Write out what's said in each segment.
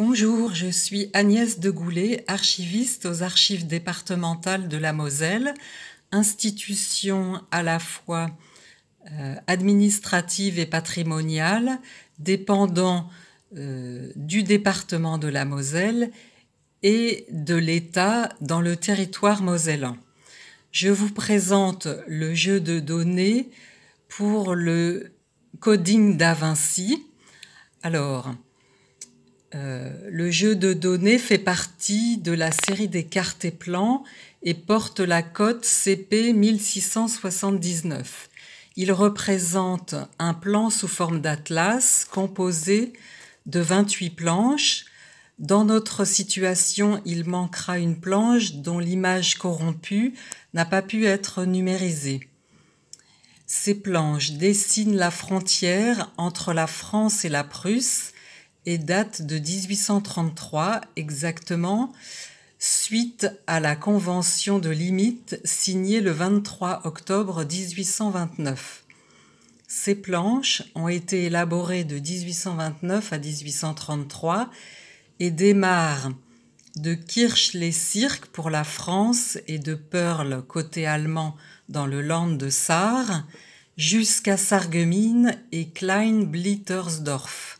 Bonjour, je suis Agnès Goulet, archiviste aux archives départementales de la Moselle, institution à la fois euh, administrative et patrimoniale, dépendant euh, du département de la Moselle et de l'État dans le territoire mosellan. Je vous présente le jeu de données pour le coding d'Avinci. Alors, euh, le jeu de données fait partie de la série des cartes et plans et porte la cote CP 1679. Il représente un plan sous forme d'atlas composé de 28 planches. Dans notre situation, il manquera une planche dont l'image corrompue n'a pas pu être numérisée. Ces planches dessinent la frontière entre la France et la Prusse et date de 1833 exactement, suite à la convention de limite signée le 23 octobre 1829. Ces planches ont été élaborées de 1829 à 1833 et démarrent de Kirch les Cirques pour la France et de Pearl côté allemand dans le land de Sarre jusqu'à Sarreguemines et Klein-Blittersdorf.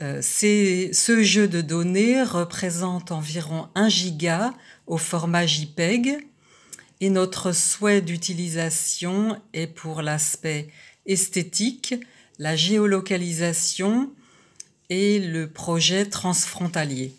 Euh, ce jeu de données représente environ 1 giga au format JPEG et notre souhait d'utilisation est pour l'aspect esthétique, la géolocalisation et le projet transfrontalier.